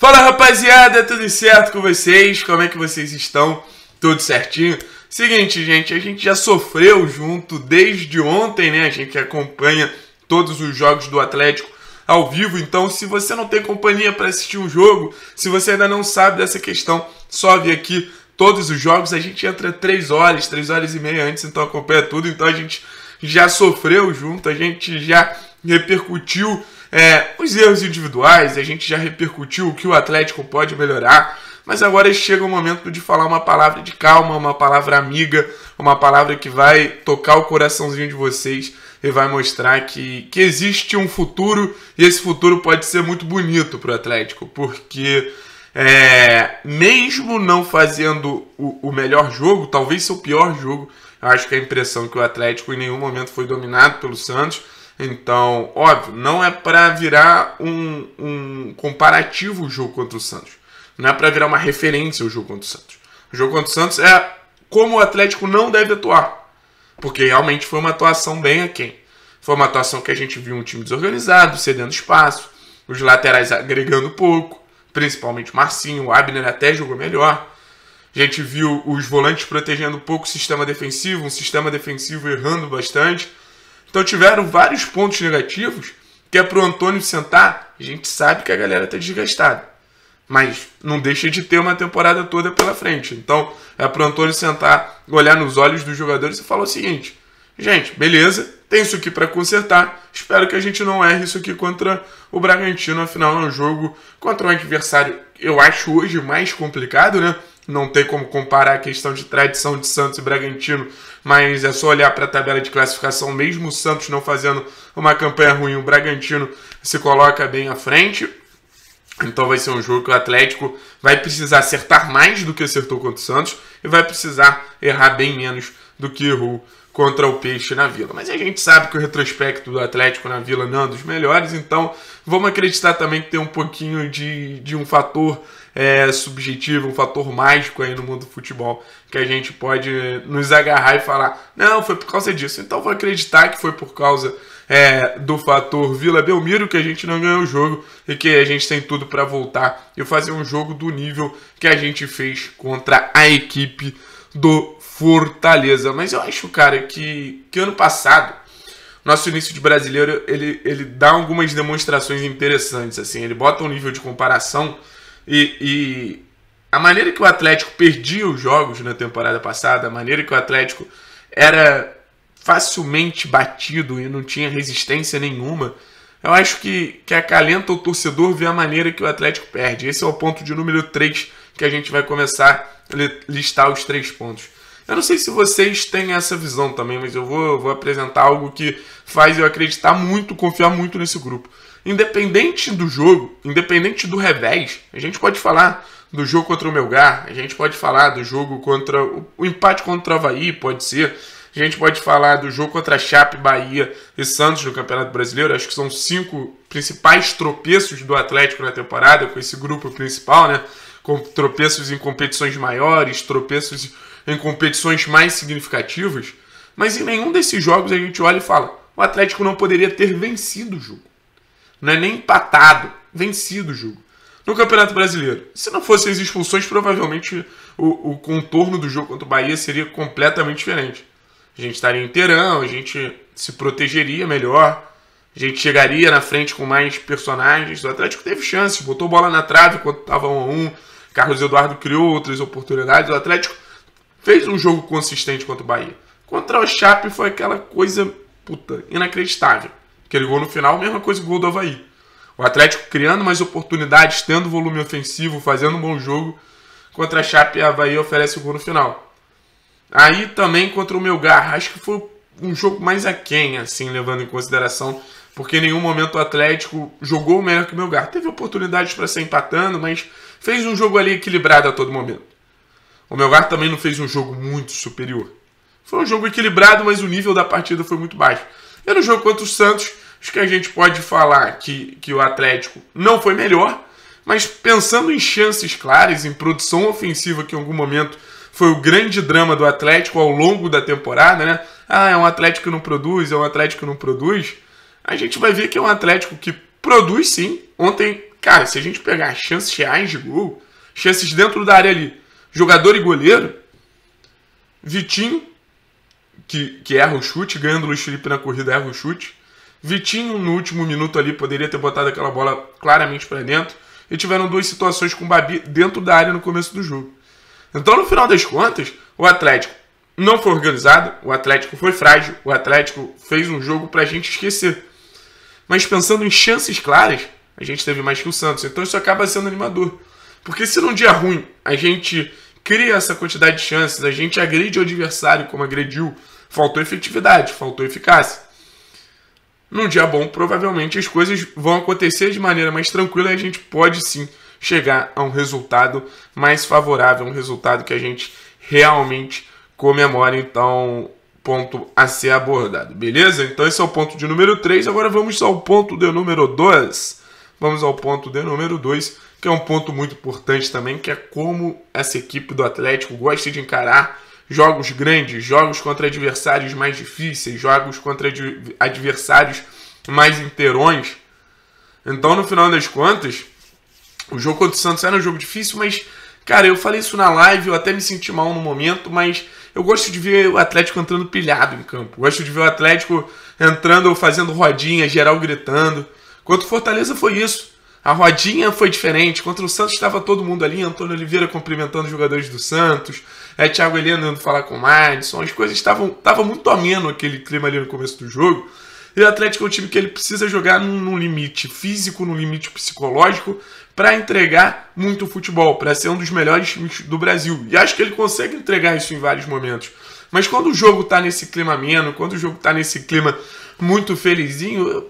Fala rapaziada, tudo certo com vocês? Como é que vocês estão? Tudo certinho? Seguinte, gente, a gente já sofreu junto desde ontem, né? A gente acompanha todos os jogos do Atlético ao vivo, então se você não tem companhia para assistir um jogo, se você ainda não sabe dessa questão, só aqui todos os jogos, a gente entra 3 horas, 3 horas e meia antes, então acompanha tudo, então a gente já sofreu junto, a gente já repercutiu é, os erros individuais, a gente já repercutiu o que o Atlético pode melhorar, mas agora chega o momento de falar uma palavra de calma, uma palavra amiga, uma palavra que vai tocar o coraçãozinho de vocês e vai mostrar que, que existe um futuro e esse futuro pode ser muito bonito para o Atlético, porque é, mesmo não fazendo o, o melhor jogo, talvez seu pior jogo, acho que a impressão é que o Atlético em nenhum momento foi dominado pelo Santos então, óbvio, não é para virar um, um comparativo o jogo contra o Santos. Não é para virar uma referência o jogo contra o Santos. O jogo contra o Santos é como o Atlético não deve atuar. Porque realmente foi uma atuação bem aquém. Foi uma atuação que a gente viu um time desorganizado, cedendo espaço, os laterais agregando pouco, principalmente Marcinho, o Abner até jogou melhor. A gente viu os volantes protegendo pouco o sistema defensivo, um sistema defensivo errando bastante. Então tiveram vários pontos negativos que é pro Antônio sentar. A gente sabe que a galera tá desgastada. Mas não deixa de ter uma temporada toda pela frente. Então é pro Antônio sentar, olhar nos olhos dos jogadores e falar o seguinte: gente, beleza, tem isso aqui para consertar. Espero que a gente não erre isso aqui contra o Bragantino. Afinal, é um jogo contra um adversário, eu acho hoje mais complicado, né? não tem como comparar a questão de tradição de Santos e Bragantino, mas é só olhar para a tabela de classificação, mesmo o Santos não fazendo uma campanha ruim, o Bragantino se coloca bem à frente. Então vai ser um jogo que o Atlético vai precisar acertar mais do que acertou contra o Santos e vai precisar errar bem menos do que errou contra o Peixe na Vila. Mas a gente sabe que o retrospecto do Atlético na Vila não é dos melhores, então vamos acreditar também que tem um pouquinho de, de um fator é, subjetivo, um fator mágico aí no mundo do futebol que a gente pode nos agarrar e falar: não, foi por causa disso. Então vou acreditar que foi por causa é, do fator Vila Belmiro que a gente não ganhou o jogo e que a gente tem tudo para voltar e fazer um jogo do nível que a gente fez contra a equipe do Fortaleza. Mas eu acho, cara, que, que ano passado, nosso início de brasileiro, ele, ele dá algumas demonstrações interessantes, assim. Ele bota um nível de comparação e, e a maneira que o Atlético perdia os jogos na temporada passada, a maneira que o Atlético era facilmente batido e não tinha resistência nenhuma, eu acho que, que acalenta o torcedor ver a maneira que o Atlético perde. Esse é o ponto de número 3 que a gente vai começar a listar os três pontos. Eu não sei se vocês têm essa visão também, mas eu vou, vou apresentar algo que faz eu acreditar muito, confiar muito nesse grupo. Independente do jogo, independente do revés, a gente pode falar do jogo contra o Melgar, a gente pode falar do jogo contra. O empate contra o Havaí, pode ser. A gente pode falar do jogo contra a Chape, Bahia e Santos no Campeonato Brasileiro. Acho que são cinco principais tropeços do Atlético na temporada, com esse grupo principal, né? Com tropeços em competições maiores, tropeços em competições mais significativas, mas em nenhum desses jogos a gente olha e fala: o Atlético não poderia ter vencido o jogo. Não é nem empatado, vencido o jogo. No Campeonato Brasileiro, se não fossem as expulsões, provavelmente o, o contorno do jogo contra o Bahia seria completamente diferente. A gente estaria inteirão, a gente se protegeria melhor, a gente chegaria na frente com mais personagens. O Atlético teve chance, botou bola na trave quando estava 1 a 1 Carlos Eduardo criou outras oportunidades. O Atlético fez um jogo consistente contra o Bahia. Contra o Chape foi aquela coisa, puta, inacreditável. Aquele gol no final, mesma coisa que o gol do Havaí. O Atlético criando mais oportunidades, tendo volume ofensivo, fazendo um bom jogo. Contra a Chape, a Havaí oferece o gol no final. Aí também contra o Melgar, acho que foi um jogo mais aquém, assim, levando em consideração, porque em nenhum momento o Atlético jogou melhor que o Melgar. Teve oportunidades para ser empatando, mas fez um jogo ali equilibrado a todo momento. O Melgar também não fez um jogo muito superior. Foi um jogo equilibrado, mas o nível da partida foi muito baixo. E no jogo contra o Santos, acho que a gente pode falar que, que o Atlético não foi melhor, mas pensando em chances claras, em produção ofensiva, que em algum momento foi o grande drama do Atlético ao longo da temporada, né? Ah, é um Atlético que não produz, é um Atlético que não produz. A gente vai ver que é um Atlético que produz sim. Ontem, cara, se a gente pegar chances reais de gol, chances dentro da área ali, jogador e goleiro. Vitinho, que, que erra o chute, ganhando o Luiz Felipe na corrida, erra o chute. Vitinho, no último minuto ali, poderia ter botado aquela bola claramente para dentro. E tiveram duas situações com o Babi dentro da área no começo do jogo. Então, no final das contas, o Atlético não foi organizado, o Atlético foi frágil, o Atlético fez um jogo para a gente esquecer. Mas pensando em chances claras, a gente teve mais que o Santos, então isso acaba sendo animador. Porque se num dia ruim a gente cria essa quantidade de chances, a gente agride o adversário como agrediu, faltou efetividade, faltou eficácia. Num dia bom, provavelmente as coisas vão acontecer de maneira mais tranquila e a gente pode sim chegar a um resultado mais favorável, um resultado que a gente realmente comemora. Então, ponto a ser abordado, beleza? Então, esse é o ponto de número 3. Agora vamos ao ponto de número 2. Vamos ao ponto de número 2 que é um ponto muito importante também, que é como essa equipe do Atlético gosta de encarar jogos grandes, jogos contra adversários mais difíceis, jogos contra adversários mais inteirões. Então, no final das contas, o jogo contra o Santos era um jogo difícil, mas, cara, eu falei isso na live, eu até me senti mal no momento, mas eu gosto de ver o Atlético entrando pilhado em campo. Gosto de ver o Atlético entrando, ou fazendo rodinha, geral gritando. Quanto Fortaleza foi isso. A rodinha foi diferente. Contra o Santos estava todo mundo ali. Antônio Oliveira cumprimentando os jogadores do Santos. É, Thiago Helena indo falar com o Madison. As coisas estavam tava muito ameno aquele clima ali no começo do jogo. E o Atlético é um time que ele precisa jogar num, num limite físico, num limite psicológico, para entregar muito futebol, para ser um dos melhores times do Brasil. E acho que ele consegue entregar isso em vários momentos. Mas quando o jogo está nesse clima ameno, quando o jogo está nesse clima muito felizinho,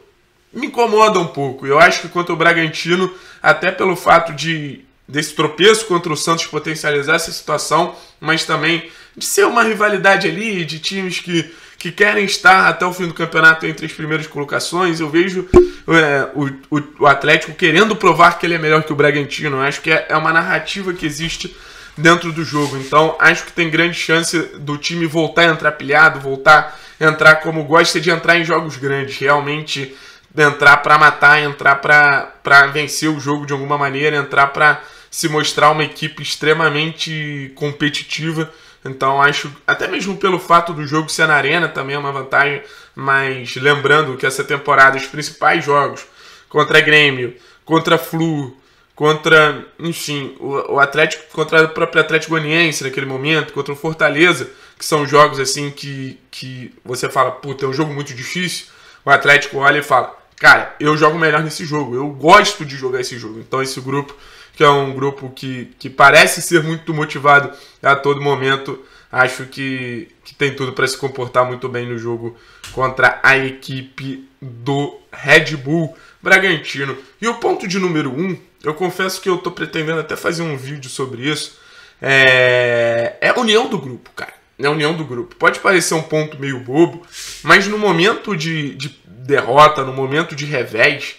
me incomoda um pouco. Eu acho que contra o Bragantino, até pelo fato de desse tropeço contra o Santos potencializar essa situação, mas também de ser uma rivalidade ali de times que, que querem estar até o fim do campeonato entre as primeiras colocações. Eu vejo é, o, o, o, Atlético querendo provar que ele é melhor que o Bragantino. Eu acho que é, é uma narrativa que existe dentro do jogo. Então acho que tem grande chance do time voltar a entrar pilhado, voltar a entrar como gosta de entrar em jogos grandes. Realmente entrar para matar, entrar para vencer o jogo de alguma maneira, entrar para se mostrar uma equipe extremamente competitiva. Então acho, até mesmo pelo fato do jogo ser na arena também é uma vantagem, mas lembrando que essa temporada os principais jogos contra Grêmio, contra Flu, contra, enfim, o, Atlético contra o próprio Atlético Goianiense naquele momento, contra o Fortaleza, que são jogos assim que que você fala, puta, é um jogo muito difícil o Atlético olha e fala: Cara, eu jogo melhor nesse jogo, eu gosto de jogar esse jogo. Então, esse grupo, que é um grupo que, que parece ser muito motivado a todo momento, acho que, que tem tudo para se comportar muito bem no jogo contra a equipe do Red Bull Bragantino. E o ponto de número 1, um, eu confesso que eu estou pretendendo até fazer um vídeo sobre isso, é, é a união do grupo, cara na união do grupo. Pode parecer um ponto meio bobo, mas no momento de, de derrota, no momento de revés,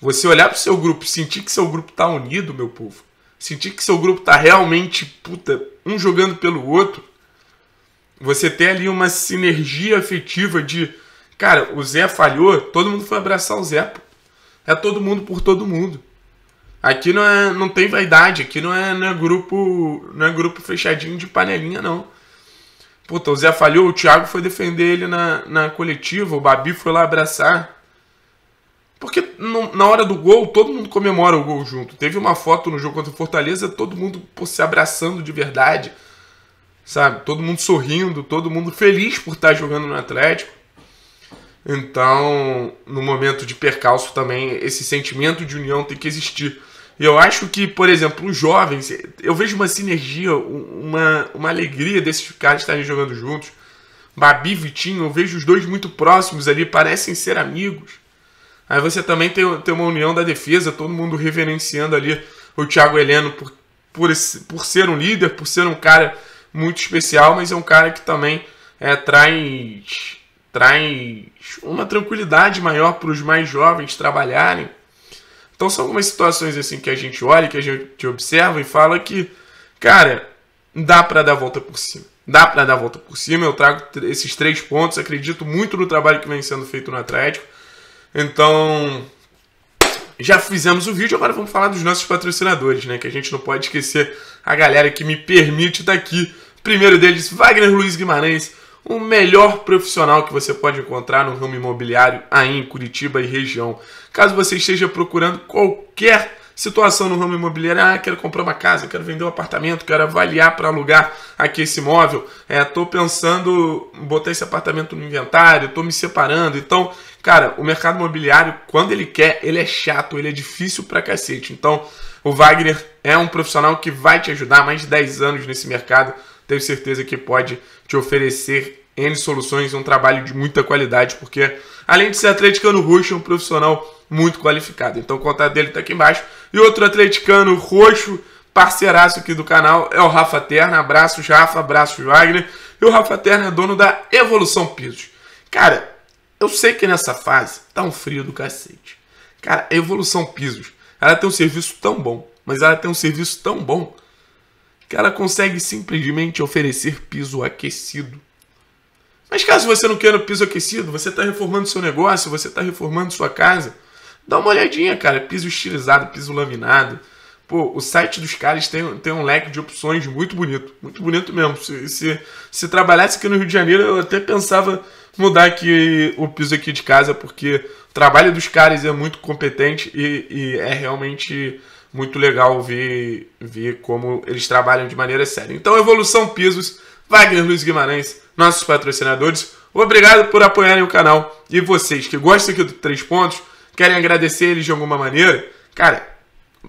você olhar pro seu grupo, sentir que seu grupo tá unido, meu povo, sentir que seu grupo tá realmente, puta, um jogando pelo outro, você ter ali uma sinergia afetiva de, cara, o Zé falhou, todo mundo foi abraçar o Zé, pô. É todo mundo por todo mundo. Aqui não, é, não tem vaidade, aqui não é, não é grupo não é grupo fechadinho de panelinha, não. Puta, o Zé falhou, o Thiago foi defender ele na, na coletiva, o Babi foi lá abraçar. Porque no, na hora do gol, todo mundo comemora o gol junto. Teve uma foto no jogo contra o Fortaleza, todo mundo pô, se abraçando de verdade. Sabe? Todo mundo sorrindo, todo mundo feliz por estar jogando no Atlético. Então, no momento de percalço também, esse sentimento de união tem que existir. E eu acho que, por exemplo, os jovens, eu vejo uma sinergia, uma, uma alegria desses caras estarem jogando juntos. Babi e Vitinho, eu vejo os dois muito próximos ali, parecem ser amigos. Aí você também tem, tem uma união da defesa, todo mundo reverenciando ali o Thiago Heleno por, por, esse, por ser um líder, por ser um cara muito especial, mas é um cara que também é, traz, traz uma tranquilidade maior para os mais jovens trabalharem então são algumas situações assim que a gente olha, que a gente observa e fala que, cara, dá para dar a volta por cima. Dá para dar a volta por cima. Eu trago esses três pontos, acredito muito no trabalho que vem sendo feito no Atlético. Então, já fizemos o vídeo, agora vamos falar dos nossos patrocinadores, né? Que a gente não pode esquecer a galera que me permite estar tá aqui. Primeiro deles, Wagner Luiz Guimarães o melhor profissional que você pode encontrar no ramo imobiliário aí em Curitiba e região. Caso você esteja procurando qualquer situação no ramo imobiliário, ah, quero comprar uma casa, quero vender um apartamento, quero avaliar para alugar aqui esse imóvel, estou é, pensando em botar esse apartamento no inventário, estou me separando. Então, cara, o mercado imobiliário, quando ele quer, ele é chato, ele é difícil para cacete. Então, o Wagner é um profissional que vai te ajudar mais de 10 anos nesse mercado tenho certeza que pode te oferecer N soluções e um trabalho de muita qualidade, porque além de ser atleticano roxo, é um profissional muito qualificado. Então o contato dele está aqui embaixo. E outro atleticano roxo, parceiraço aqui do canal, é o Rafa Terna. abraço Rafa, abraço Wagner. E o Rafa Terna é dono da Evolução Pisos. Cara, eu sei que nessa fase tá um frio do cacete. Cara, a Evolução Pisos, ela tem um serviço tão bom, mas ela tem um serviço tão bom que ela consegue simplesmente oferecer piso aquecido. Mas caso você não queira piso aquecido, você está reformando seu negócio, você está reformando sua casa, dá uma olhadinha, cara. Piso estilizado, piso laminado. Pô, o site dos caras tem, tem um leque de opções muito bonito. Muito bonito mesmo. Se, se, se trabalhasse aqui no Rio de Janeiro, eu até pensava mudar aqui o piso aqui de casa, porque o trabalho dos caras é muito competente e, e é realmente muito legal ver, ver como eles trabalham de maneira séria. Então, Evolução Pisos, Wagner Luiz Guimarães, nossos patrocinadores, obrigado por apoiarem o canal. E vocês que gostam aqui do Três Pontos, querem agradecer eles de alguma maneira, cara,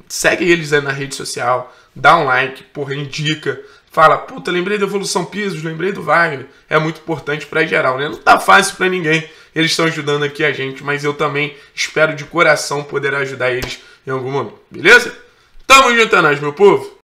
segue eles aí na rede social, dá um like, porra, indica, fala, puta, lembrei da Evolução Pisos, lembrei do Wagner, é muito importante para geral, né? Não tá fácil para ninguém, eles estão ajudando aqui a gente, mas eu também espero de coração poder ajudar eles em algum momento, beleza? Tamo junto, é nóis, meu povo!